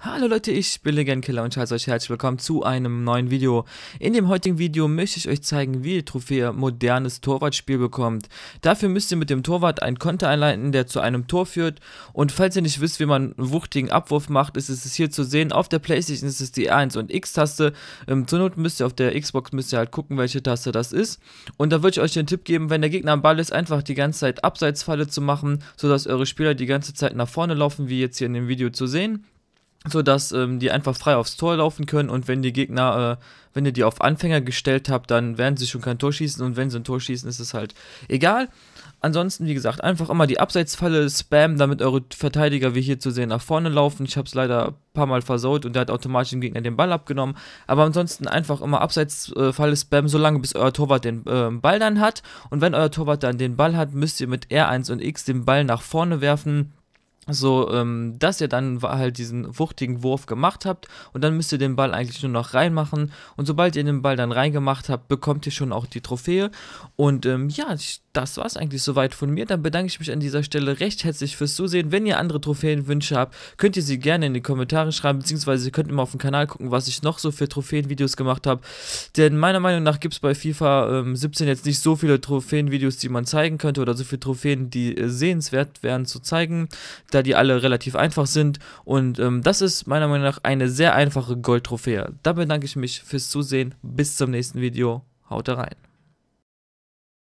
Hallo Leute, ich bin Legendkiller und heiße euch herzlich willkommen zu einem neuen Video. In dem heutigen Video möchte ich euch zeigen, wie ihr Trophäe modernes Torwartspiel bekommt. Dafür müsst ihr mit dem Torwart einen Konter einleiten, der zu einem Tor führt. Und falls ihr nicht wisst, wie man einen wuchtigen Abwurf macht, ist es hier zu sehen. Auf der Playstation ist es die 1 und X-Taste. Ähm, zur Not müsst ihr auf der Xbox müsst ihr halt gucken, welche Taste das ist. Und da würde ich euch den Tipp geben, wenn der Gegner am Ball ist, einfach die ganze Zeit Abseitsfalle zu machen, sodass eure Spieler die ganze Zeit nach vorne laufen, wie jetzt hier in dem Video zu sehen so dass ähm, die einfach frei aufs Tor laufen können und wenn die Gegner, äh, wenn ihr die auf Anfänger gestellt habt, dann werden sie schon kein Tor schießen und wenn sie ein Tor schießen, ist es halt egal. Ansonsten, wie gesagt, einfach immer die Abseitsfalle spammen, damit eure Verteidiger, wie hier zu sehen, nach vorne laufen. Ich habe es leider ein paar Mal versaut und der hat automatisch dem Gegner den Ball abgenommen. Aber ansonsten einfach immer Abseitsfalle spammen, solange bis euer Torwart den äh, Ball dann hat. Und wenn euer Torwart dann den Ball hat, müsst ihr mit R1 und X den Ball nach vorne werfen so, ähm, dass ihr dann halt diesen wuchtigen Wurf gemacht habt und dann müsst ihr den Ball eigentlich nur noch reinmachen und sobald ihr den Ball dann reingemacht habt, bekommt ihr schon auch die Trophäe und ähm, ja, ich das war es eigentlich soweit von mir. Dann bedanke ich mich an dieser Stelle recht herzlich fürs Zusehen. Wenn ihr andere Trophäenwünsche habt, könnt ihr sie gerne in die Kommentare schreiben, beziehungsweise könnt ihr mal auf dem Kanal gucken, was ich noch so für Trophäenvideos gemacht habe. Denn meiner Meinung nach gibt es bei FIFA ähm, 17 jetzt nicht so viele Trophäenvideos, die man zeigen könnte oder so viele Trophäen, die äh, sehenswert wären zu zeigen, da die alle relativ einfach sind. Und ähm, das ist meiner Meinung nach eine sehr einfache Goldtrophäe. Da bedanke ich mich fürs Zusehen. Bis zum nächsten Video. Haut rein.